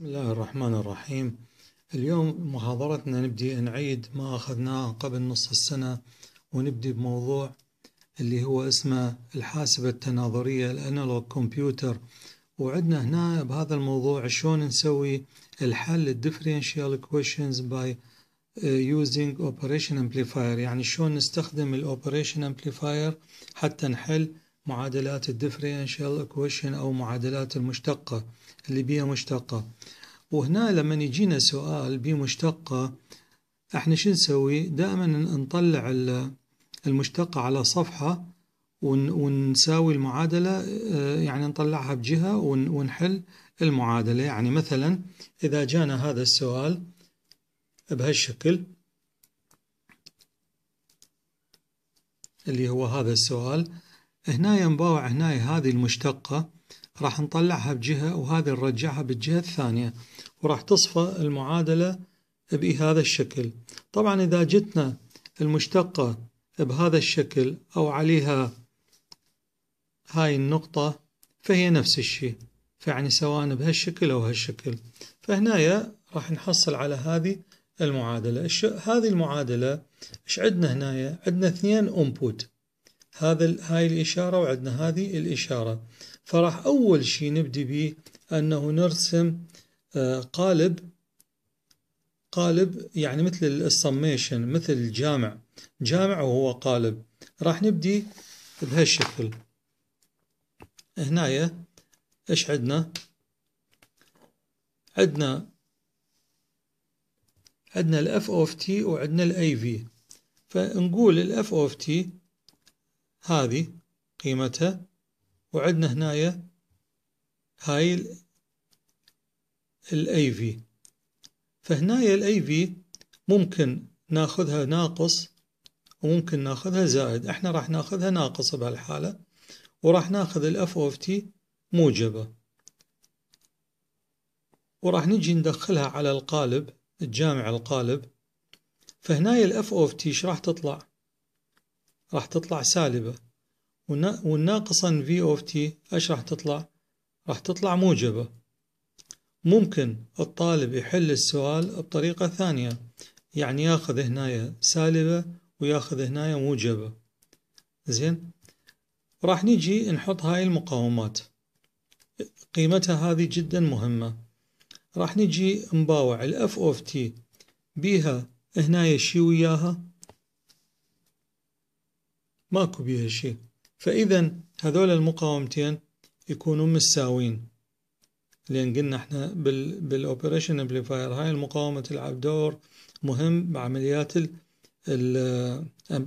بسم الله الرحمن الرحيم اليوم محاضرتنا نبدي نعيد ما أخذناه قبل نص السنة ونبدي بموضوع اللي هو اسمه الحاسبة التناظرية الانالوج كمبيوتر وعدنا هنا بهذا الموضوع شلون نسوي الحل الديفرينشيال كويشنز باي يوزنج اوبريشن امبليفاير يعني شلون نستخدم الاوبريشن امبليفاير حتى نحل معادلات الديفرنشال اكويشن او معادلات المشتقه اللي بيها مشتقه وهنا لما يجينا سؤال بيه مشتقه احنا شو نسوي دائما نطلع المشتقه على صفحه ونساوي المعادله آه، يعني نطلعها بجهه ونحل المعادله يعني مثلا اذا جانا هذا السؤال بهالشكل اللي هو هذا السؤال هنا ينباوع هنا هذه المشتقة راح نطلعها بجهة وهذه نرجعها بالجهة الثانية وراح تصفى المعادلة بهذا الشكل طبعا إذا جتنا المشتقة بهذا الشكل أو عليها هاي النقطة فهي نفس الشيء فيعني سواء بهالشكل أو هالشكل فهنا راح نحصل على هذه المعادلة هذه المعادلة ايش عندنا هنا عندنا اثنين انبوت هذا هاي الإشارة وعندنا هذه الإشارة فراح أول شيء نبدي به أنه نرسم آه، قالب قالب يعني مثل السميشن مثل الجامع جامع وهو قالب راح نبدي بهالشكل هنايا ايش عندنا عندنا عندنا الاف اوف تي وعندنا الاي في فنقول الاف اوف تي هذه قيمتها وعندنا هنايا هاي الاي في فهنايا الاي في ممكن ناخذها ناقص وممكن ناخذها زائد احنا راح ناخذها ناقص بهالحالة وراح ناخذ الاف اوف تي موجبة وراح نجي ندخلها على القالب الجامع القالب فهنايا الاف اوف تي ايش راح تطلع راح تطلع سالبة والناقصة في اوف تي ايش راح تطلع راح تطلع موجبة ممكن الطالب يحل السؤال بطريقة ثانية يعني ياخذ هنا سالبة وياخذ هنا موجبة زين راح نجي نحط هاي المقاومات قيمتها هذه جدا مهمة راح نجي نباوع الاف اوف تي بيها هنا شي وياها ماكو بيها شيء فإذا هذول المقاومتين يكونوا مساوين لأن قلنا احنا بالأوبريشن امبليفاير هاي المقاومة تلعب دور مهم بعمليات ال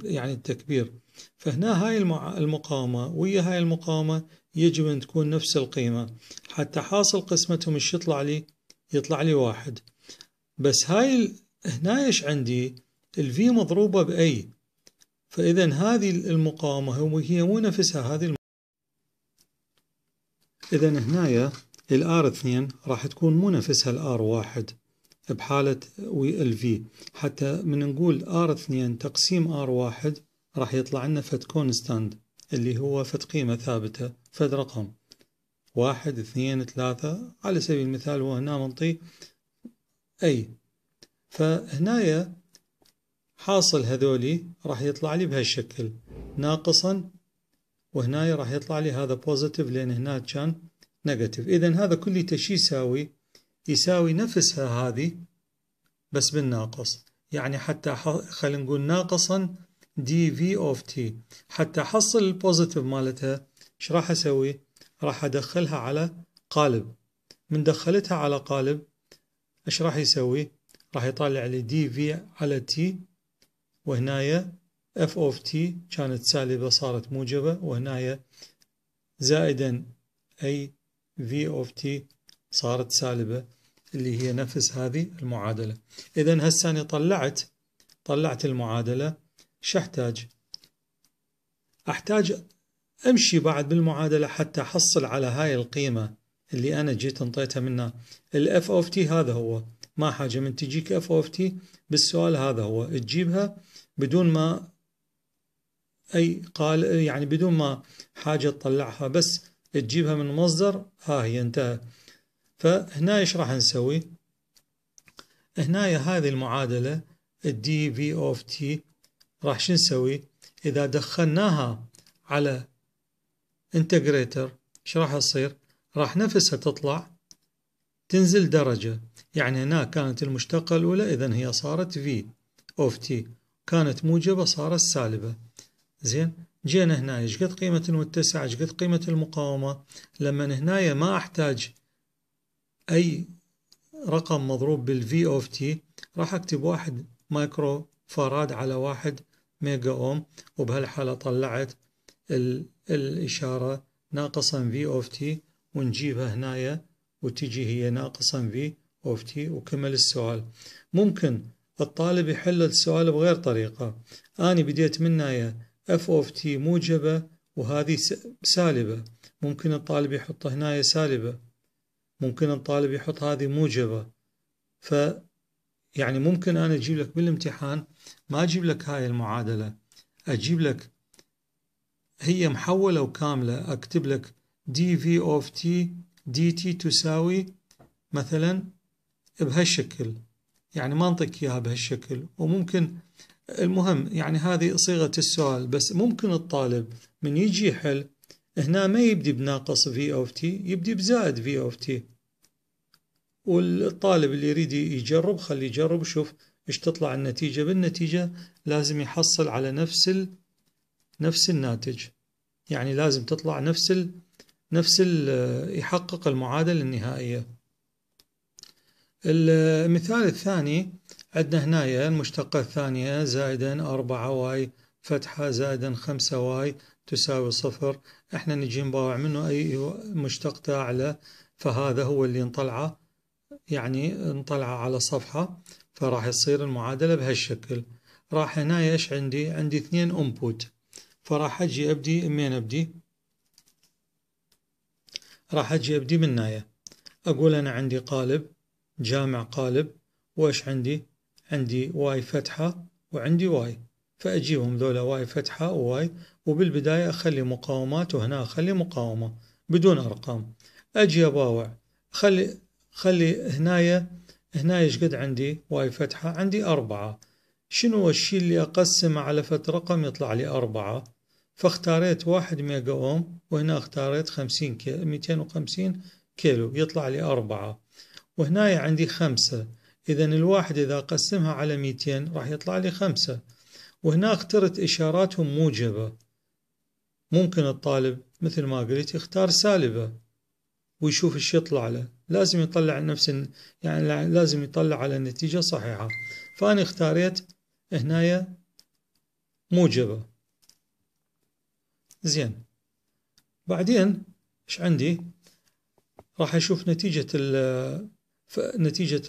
يعني التكبير فهنا هاي المقاومة ويا هاي المقاومة يجب أن تكون نفس القيمة حتى حاصل قسمتهم ايش يطلع لي يطلع لي واحد بس هاي هنا ايش عندي الفي مضروبة بأي فإذا هذه المقاومة هي مو نفسها هذه المقاومة إذا هنايا الار 2 راح تكون مو نفسها الار 1 بحالة وي ال في حتى من نقول ار 2 تقسيم ار 1 راح يطلع لنا فد كونستانت اللي هو فد قيمة ثابتة فد رقم واحد اثنين ثلاثة على سبيل المثال هو هنا منطي أي فهنايا حاصل هذولي راح يطلع لي بهالشكل ناقصا وهنا راح يطلع لي هذا بوزيتيف لان هنا كان نيجاتيف اذا هذا كل شو يساوي يساوي نفسها هذه بس بالناقص يعني حتى خلينا نقول ناقصا دي في اوف تي حتى احصل البوزيتيف مالتها ايش راح اسوي راح ادخلها على قالب من دخلتها على قالب ايش راح يسوي راح يطلع لي دي في على تي وهنايا اف اوف تي كانت سالبة صارت موجبة وهنايا زائدا اي في اوف تي صارت سالبة اللي هي نفس هذه المعادلة إذا هسه أنا طلعت طلعت المعادلة شو أحتاج؟ أحتاج أمشي بعد بالمعادلة حتى أحصل على هاي القيمة اللي أنا جيت انطيتها منها الأف أوف تي هذا هو ما حاجة من تجيك أف أوف تي بالسؤال هذا هو تجيبها بدون ما أي قال يعني بدون ما حاجة تطلعها بس تجيبها من مصدر ها هي انتهى فهنا ايش راح نسوي هنا هذه المعادلة الدي في اوف تي راح شو نسوي اذا دخلناها على انتجريتر ايش راح يصير راح نفسها تطلع تنزل درجة يعني هنا كانت المشتقة الأولى إذا هي صارت في اوف تي كانت موجبة صارت سالبة زين جينا هنا ايش قد قيمة المتسع ايش قد قيمة المقاومة لما هنا ما احتاج اي رقم مضروب بالفي اوف تي راح اكتب واحد مايكرو فاراد على واحد ميجا اوم وبهالحالة طلعت ال الإشارة ناقصا في اوف تي ونجيبها هنا وتجي هي ناقصا في اوف تي وكمل السؤال ممكن الطالب يحل السؤال بغير طريقة أنا بديت من ناية اف اوف تي موجبة وهذه سالبة ممكن الطالب يحط هنا سالبة ممكن الطالب يحط هذه موجبة ف يعني ممكن أنا أجيب لك بالامتحان ما أجيب لك هاي المعادلة أجيب لك هي محولة وكاملة أكتب لك دي في أوف تي دي تي تساوي مثلا بهالشكل يعني ما نطيك اياها بهالشكل وممكن المهم يعني هذه صيغه السؤال بس ممكن الطالب من يجي يحل هنا ما يبدي بناقص في اوف تي يبدي بزائد في اوف تي والطالب اللي يريد يجرب خليه يجرب شوف ايش تطلع النتيجة بالنتيجة لازم يحصل على نفس ال... نفس الناتج يعني لازم تطلع نفس ال... نفس ال... يحقق المعادلة النهائية المثال الثاني عندنا هنايا المشتقة الثانية زائدا أربعة واي فتحة زائدا خمسة واي تساوي صفر احنا نجي نباوع منه أي مشتقة أعلى فهذا هو اللي نطلعه يعني نطلعه على صفحة فراح يصير المعادلة بهالشكل راح هنا ايش عندي عندي اثنين انبوت فراح اجي ابدي منين ابدي راح اجي ابدي من هنايا اقول انا عندي قالب جامع قالب وإيش عندي؟ عندي واي فتحة وعندي واي فأجيبهم ذولا واي فتحة وواي وبالبداية أخلي مقاومات وهنا أخلي مقاومة بدون أرقام أجي أباوع خلي خلي هنايا هنايا ايش قد عندي واي فتحة عندي أربعة شنو الشيء اللي أقسمه على فت رقم يطلع لي أربعة فاختاريت واحد ميجا أوم وهنا اختاريت خمسين كيلو ميتين وخمسين كيلو يطلع لي أربعة وهنا عندي خمسة إذا الواحد إذا قسمها على ميتين راح يطلع لي خمسة وهنا اخترت إشاراتهم موجبة ممكن الطالب مثل ما قلت يختار سالبة ويشوف ايش يطلع له لازم يطلع نفس يعني لازم يطلع على النتيجة صحيحة فأنا اختاريت هنايا موجبة زين بعدين ايش عندي راح اشوف نتيجة فنتيجة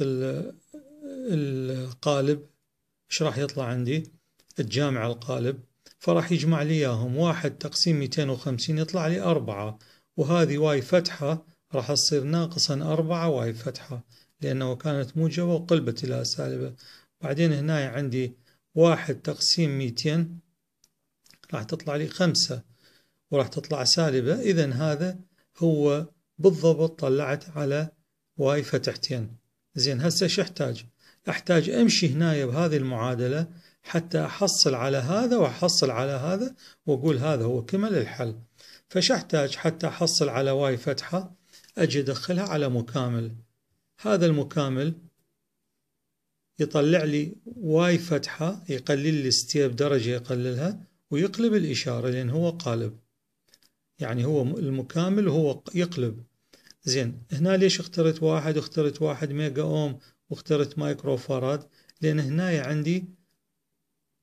القالب ايش راح يطلع عندي الجامع القالب فراح يجمع لي اياهم واحد تقسيم 250 يطلع لي أربعة وهذه واي فتحة راح تصير ناقصا أربعة واي فتحة لأنه كانت موجبة وقلبت إلى سالبة بعدين هنا عندي واحد تقسيم 200 راح تطلع لي خمسة وراح تطلع سالبة إذا هذا هو بالضبط طلعت على واي فتحتين زين هسه شو احتاج احتاج امشي هنا بهذه المعادلة حتى احصل على هذا واحصل على هذا واقول هذا هو كمل الحل فش احتاج حتى احصل على واي فتحة اجي ادخلها على مكامل هذا المكامل يطلع لي واي فتحة يقلل لي ستيب درجة يقللها ويقلب الإشارة لأن هو قالب يعني هو المكامل هو يقلب زين هنا ليش اخترت واحد اخترت واحد ميجا اوم واخترت مايكرو فاراد لان هنا عندي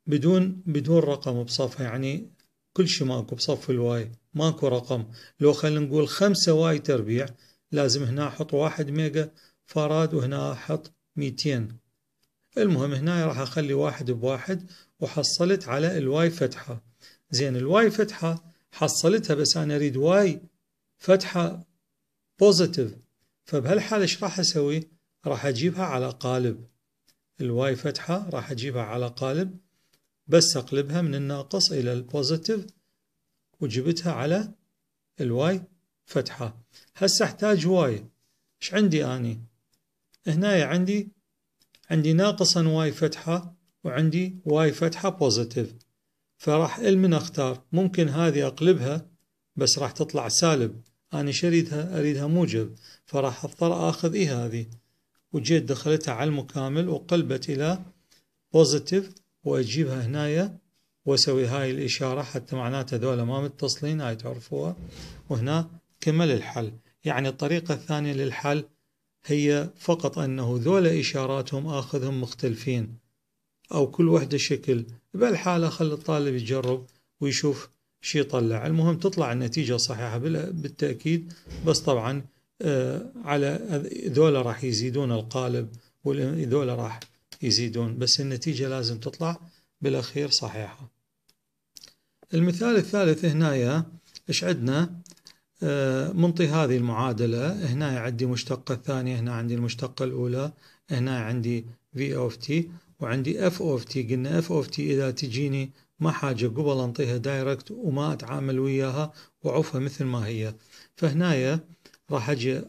بدون بدون رقم بصفها يعني كل شيء ماكو بصف الواي ماكو رقم لو خلينا نقول خمسة واي تربيع لازم هنا احط واحد ميجا فاراد وهنا احط ميتين المهم هنا راح اخلي واحد بواحد وحصلت على الواي فتحة زين الواي فتحة حصلتها بس انا اريد واي فتحة بوزيتيف فبهالحالة ايش راح اسوي؟ راح اجيبها على قالب الواي فتحة راح اجيبها على قالب بس اقلبها من الناقص الى البوزيتيف وجبتها على الواي فتحة هسه احتاج واي ايش عندي اني؟ هنا عندي عندي ناقصا واي فتحة وعندي واي فتحة بوزيتيف فراح المن اختار ممكن هذه اقلبها بس راح تطلع سالب أنا شريدها أريدها موجب فراح أضطر آخذ إيه هذه وجيت دخلتها على المكامل وقلبت إلى بوزيتيف وأجيبها هنايا وأسوي هاي الإشارة حتى معناتها ذولا ما متصلين هاي تعرفوها وهنا كمل الحل يعني الطريقة الثانية للحل هي فقط أنه ذولا إشاراتهم آخذهم مختلفين أو كل وحدة شكل بهالحالة خلي الطالب يجرب ويشوف شيء طلع المهم تطلع النتيجة صحيحة بالتأكيد بس طبعا آه، على ذولا راح يزيدون القالب وذولا راح يزيدون بس النتيجة لازم تطلع بالأخير صحيحة المثال الثالث هنا ايش عندنا آه، منطي هذه المعادلة هنا عندي مشتقة الثانية هنا عندي المشتقة الأولى هنا عندي v of t وعندي f of t قلنا f of t إذا تجيني ما حاجة قبل أنطيها دايركت وما أتعامل وياها وأعوفها مثل ما هي فهنايا راح أجي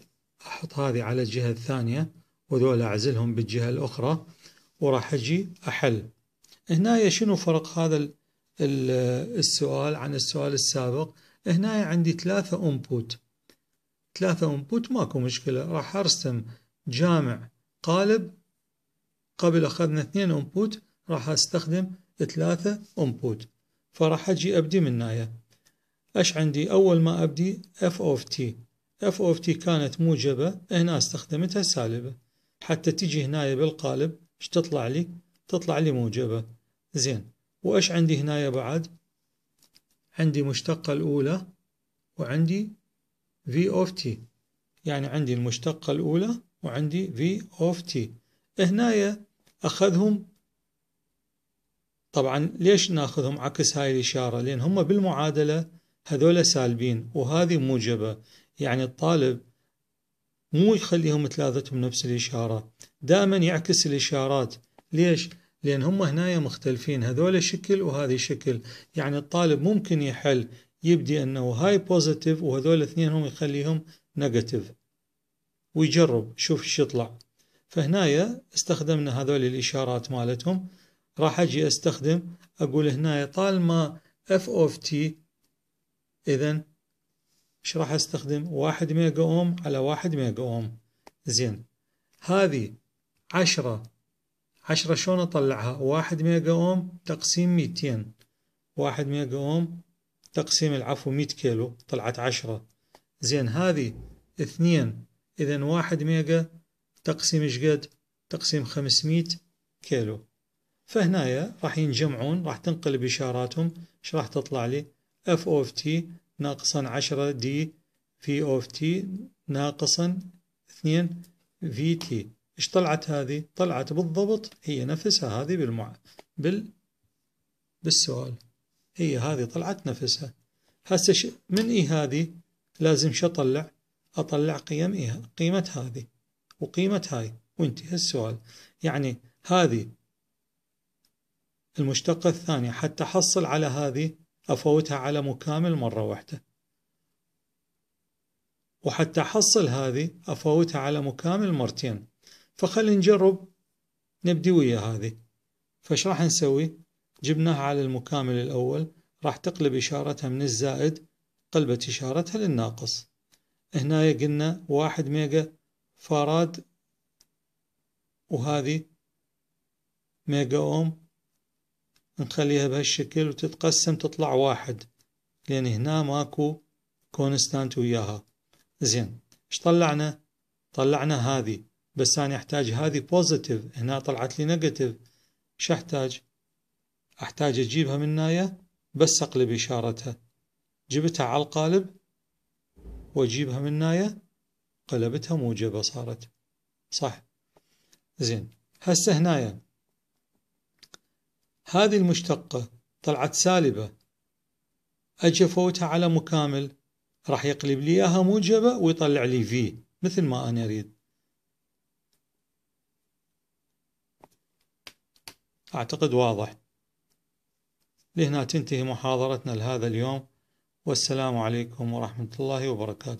أحط هذه على الجهة الثانية وذول أعزلهم بالجهة الأخرى وراح أجي أحل هنايا شنو فرق هذا السؤال عن السؤال السابق هنايا عندي ثلاثة أنبوت ثلاثة أنبوت ماكو مشكلة راح أرسم جامع قالب قبل أخذنا اثنين أنبوت راح أستخدم ثلاثة أمبوت فراح اجي ابدي من هنايا اش عندي اول ما ابدي اف اوف تي اف اوف تي كانت موجبة هنا استخدمتها سالبة حتى تجي هنايا بالقالب اش تطلع لي تطلع لي موجبة زين واش عندي هنايا بعد عندي مشتقة الاولى وعندي في اوف تي يعني عندي المشتقة الاولى وعندي في اوف تي هنايا اخذهم طبعا ليش ناخذهم عكس هاي الإشارة لأن هم بالمعادلة هذول سالبين وهذه موجبة يعني الطالب مو يخليهم ثلاثتهم نفس الإشارة دائما يعكس الإشارات ليش؟ لأن هم هنايا مختلفين هذول شكل وهذه شكل يعني الطالب ممكن يحل يبدي أنه هاي بوزيتيف وهذول اثنين هم يخليهم نيجاتيف ويجرب شوف شو يطلع فهنايا استخدمنا هذول الإشارات مالتهم راح اجي استخدم اقول هنا طالما اف اوف تي اذا ايش راح استخدم واحد ميجا اوم على واحد ميجا اوم زين هذه عشرة عشرة شلون اطلعها واحد ميجا اوم تقسيم ميتين واحد ميجا اوم تقسيم العفو مية كيلو طلعت عشرة زين هذه اثنين اذا واحد ميجا تقسيم شقد تقسيم خمسمية كيلو فهنايا راح ينجمعون راح تنقلب إشاراتهم إيش راح تطلع لي اف اوف تي ناقصا 10 دي في اوف تي ناقصا 2 في تي إيش طلعت هذه طلعت بالضبط هي نفسها هذه بالمع... بال... بالسؤال هي هذه طلعت نفسها هسه ش... من إي هذه لازم شو أطلع أطلع قيم إيه قيمة هذه وقيمة هاي وانتهى السؤال يعني هذه المشتقة الثانية حتى أحصل على هذه أفوتها على مكامل مرة واحدة وحتى أحصل هذه أفوتها على مكامل مرتين فخلي نجرب نبدي ويا هذه فش راح نسوي جبناها على المكامل الأول راح تقلب إشارتها من الزائد قلبت إشارتها للناقص هنا قلنا واحد ميجا فاراد وهذه ميجا أوم نخليها بهالشكل وتتقسم تطلع واحد لأن يعني هنا ماكو كونستانت وياها زين ايش طلعنا طلعنا هذه بس أنا أحتاج هذه بوزيتيف هنا طلعت لي نيجاتيف ايش أحتاج أحتاج أجيبها من ناية بس أقلب إشارتها جبتها على القالب وأجيبها من ناية قلبتها موجبة صارت صح زين هسه هنايا هذه المشتقة طلعت سالبة أجي فوتها على مكامل راح يقلب لي إياها موجبة ويطلع لي في مثل ما أنا أريد أعتقد واضح لهنا تنتهي محاضرتنا لهذا اليوم والسلام عليكم ورحمة الله وبركاته